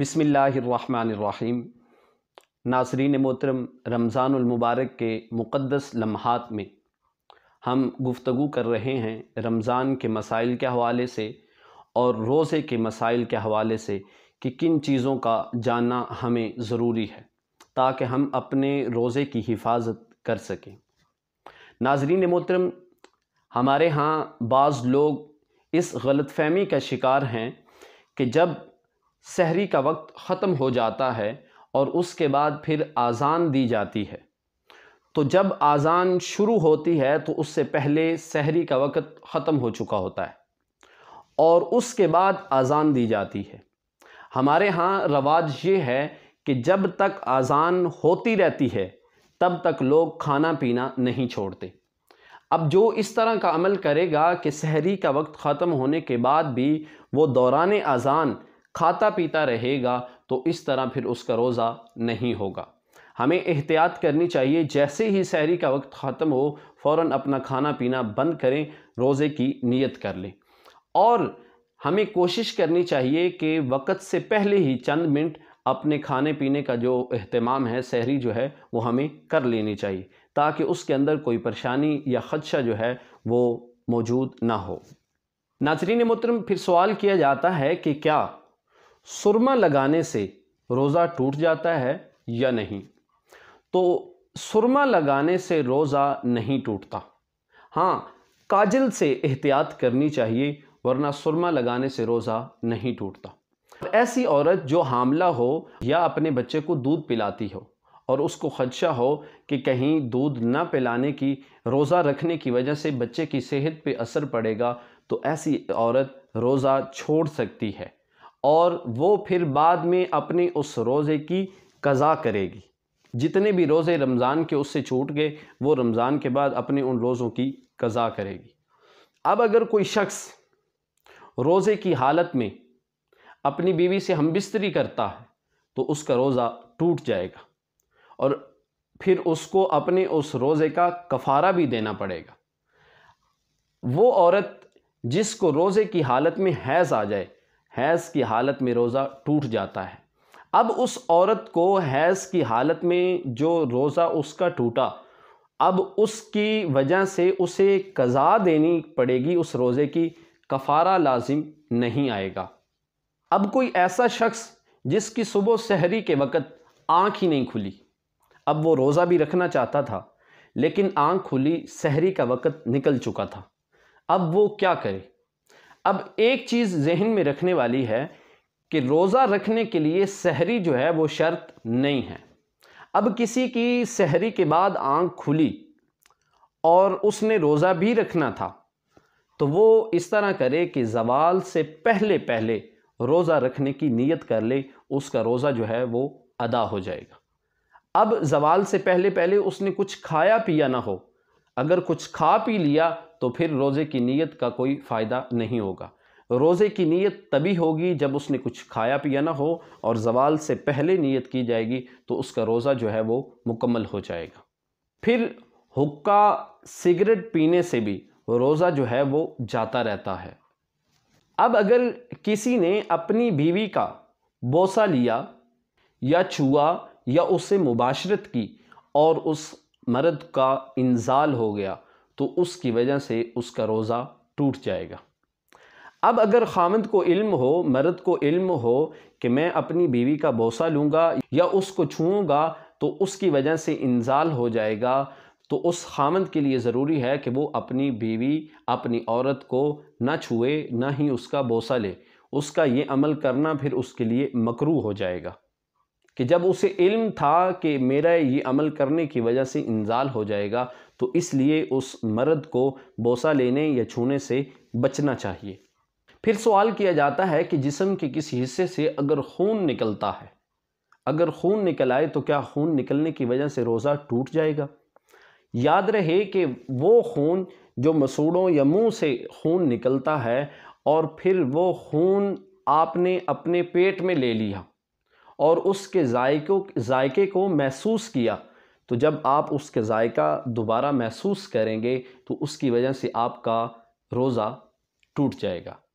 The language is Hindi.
बसमीम नासरीन मोहतरम रमज़ानमबारक के मुक़दस लम्हात में हम गुफ्तु कर रहे हैं रमज़ान के मसाइल के हवाले से और रोज़े के मसाइल के हवाले से कि किन चीज़ों का जानना हमें ज़रूरी है ताकि हम अपने रोज़े की हिफाजत कर सकें नाजरीन मोहतरम हमारे यहाँ बाज़ लोग इस गलत फहमी का शिकार हैं कि जब सहरी का वक्त ख़त्म हो जाता है और उसके बाद फिर आज़ान दी जाती है तो जब आज़ान शुरू होती है तो उससे पहले सहरी का वक्त ख़त्म हो चुका होता है और उसके बाद आज़ान दी जाती है हमारे यहाँ रवाज ये है कि जब तक आज़ान होती रहती है तब तक लोग खाना पीना नहीं छोड़ते अब जो इस तरह का अमल करेगा कि सहरी का वक्त ख़त्म होने के बाद भी वो दौरान आज़ान खाता पीता रहेगा तो इस तरह फिर उसका रोज़ा नहीं होगा हमें एहतियात करनी चाहिए जैसे ही सहरी का वक्त ख़त्म हो फ़ौर अपना खाना पीना बंद करें रोज़े की नीयत कर लें और हमें कोशिश करनी चाहिए कि वक़्त से पहले ही चंद मिनट अपने खाने पीने का जो अहतमाम है सहरी जो है वो हमें कर लेनी चाहिए ताकि उसके अंदर कोई परेशानी या ख़दशा जो है वो मौजूद ना हो नाजरीन मुतरम फिर सवाल किया जाता है कि क्या सुरमा लगाने से रोज़ा टूट जाता है या नहीं तो सुरमा लगाने से रोज़ा नहीं टूटता हाँ काजल से एहतियात करनी चाहिए वरना सुरमा लगाने से रोज़ा नहीं टूटता ऐसी औरत जो हामला हो या अपने बच्चे को दूध पिलाती हो और उसको खदशा हो कि कहीं दूध ना पिलाने की रोज़ा रखने की वजह से बच्चे की सेहत पे असर पड़ेगा तो ऐसी औरत रोज़ा छोड़ सकती है और वो फिर बाद में अपने उस रोज़े की कज़ा करेगी जितने भी रोज़े रमज़ान के उससे छूट गए वो रमज़ान के बाद अपने उन रोज़ों की कज़ा करेगी अब अगर कोई शख्स रोज़े की हालत में अपनी बीवी से हम बिस्तरी करता है तो उसका रोज़ा टूट जाएगा और फिर उसको अपने उस रोज़े का कफारा भी देना पड़ेगा वो औरत जिसको रोज़े की हालत में हैज़ आ जाए हैज़ की हालत में रोज़ा टूट जाता है अब उस औरत को हैज़ की हालत में जो रोज़ा उसका टूटा अब उसकी वजह से उसे कज़ा देनी पड़ेगी उस रोज़े की कफ़ारा लाजिम नहीं आएगा अब कोई ऐसा शख्स जिसकी सुबह शहरी के वक़्त आँख ही नहीं खुली अब वो रोज़ा भी रखना चाहता था लेकिन आँख खुली शहरी का वक़्त निकल चुका था अब वो क्या करे अब एक चीज़ जहन में रखने वाली है कि रोज़ा रखने के लिए सहरी जो है वो शर्त नहीं है अब किसी की सहरी के बाद आंख खुली और उसने रोज़ा भी रखना था तो वो इस तरह करे कि जवाल से पहले पहले रोज़ा रखने की नीयत कर ले उसका रोज़ा जो है वो अदा हो जाएगा अब जवाल से पहले पहले उसने कुछ खाया पिया ना हो अगर कुछ खा पी लिया तो फिर रोज़े की नीयत का कोई फ़ायदा नहीं होगा रोज़े की नीयत तभी होगी जब उसने कुछ खाया पिया ना हो और जवाल से पहले नीयत की जाएगी तो उसका रोज़ा जो है वो मुकम्मल हो जाएगा फिर हुक्का सिगरेट पीने से भी रोज़ा जो है वो जाता रहता है अब अगर किसी ने अपनी बीवी का बोसा लिया या छुआ या उससे मुबाशरत की और उस मर्द का इंजाल हो गया तो उसकी वजह से उसका रोज़ा टूट जाएगा अब अगर खामद को इल्म हो मर्द को इल्म हो कि मैं अपनी बीवी का बोसा लूँगा या उसको छूँगा तो उसकी वजह से इंजाल हो जाएगा तो उस खामद के लिए ज़रूरी है कि वो अपनी बीवी अपनी औरत को ना छुए ना ही उसका बोसा ले उसका ये अमल करना फिर उसके लिए मकरू हो जाएगा कि जब उसे इल्म था कि मेरा ये अमल करने की वजह से इंजाल हो जाएगा तो इसलिए उस मर्द को बोसा लेने या छूने से बचना चाहिए फिर सवाल किया जाता है कि जिसम के किस हिस्से से अगर खून निकलता है अगर खून निकल आए तो क्या खून निकलने की वजह से रोज़ा टूट जाएगा याद रहे कि वो खून जो मसूड़ों या मुंह से खून निकलता है और फिर वो खून आपने अपने पेट में ले लिया और उसके जायकों जायके को महसूस किया तो जब आप उसके जायका दोबारा महसूस करेंगे तो उसकी वजह से आपका रोज़ा टूट जाएगा